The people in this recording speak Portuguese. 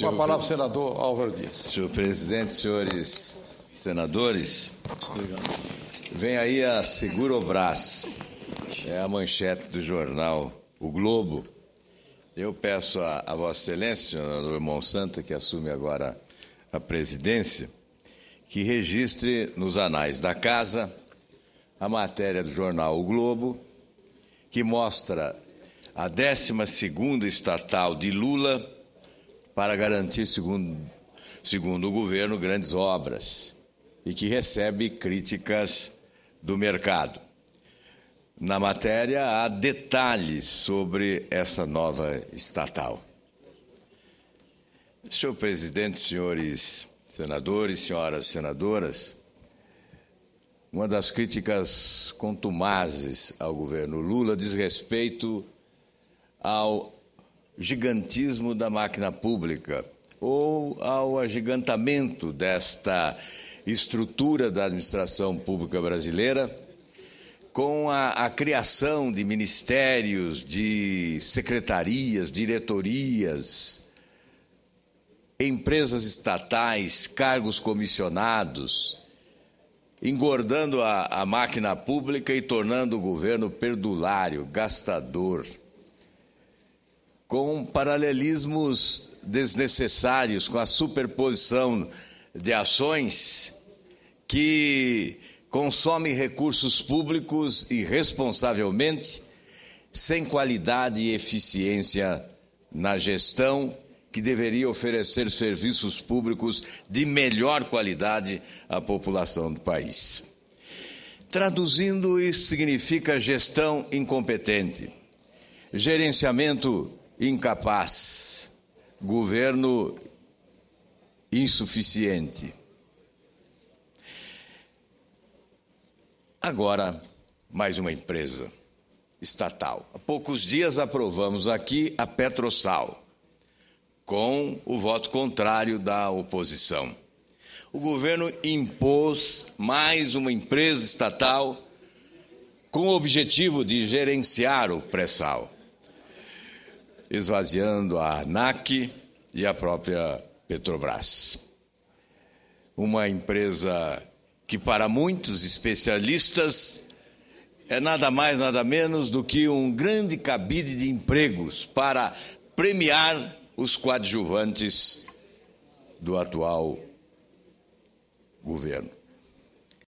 Com a palavra, senador Álvaro Dias. Senhor presidente, senhores senadores, vem aí a Segurobras, é a manchete do jornal O Globo. Eu peço a, a Vossa Excelência, senador Monsanto, que assume agora a presidência, que registre nos anais da casa a matéria do jornal O Globo, que mostra a 12 estatal de Lula para garantir, segundo, segundo o governo, grandes obras e que recebe críticas do mercado. Na matéria, há detalhes sobre essa nova estatal. Senhor presidente, senhores senadores, senhoras senadoras, uma das críticas contumazes ao governo Lula diz respeito ao gigantismo da máquina pública ou ao agigantamento desta estrutura da administração pública brasileira, com a, a, criação de ministérios, de secretarias, diretorias, empresas estatais, cargos comissionados, engordando a, a máquina pública e tornando o governo perdulário, gastador com paralelismos desnecessários, com a superposição de ações que consome recursos públicos irresponsavelmente, sem qualidade e eficiência na gestão, que deveria oferecer serviços públicos de melhor qualidade à população do país. Traduzindo, isso significa gestão incompetente, gerenciamento incapaz, governo insuficiente. Agora, mais uma empresa estatal. Há poucos dias aprovamos aqui a Petrosal, com o voto contrário da oposição. O governo impôs mais uma empresa estatal com o objetivo de gerenciar o pré-sal esvaziando a ANAC e a própria Petrobras. Uma empresa que, para muitos especialistas, é nada mais, nada menos do que um grande cabide de empregos para premiar os coadjuvantes do atual governo.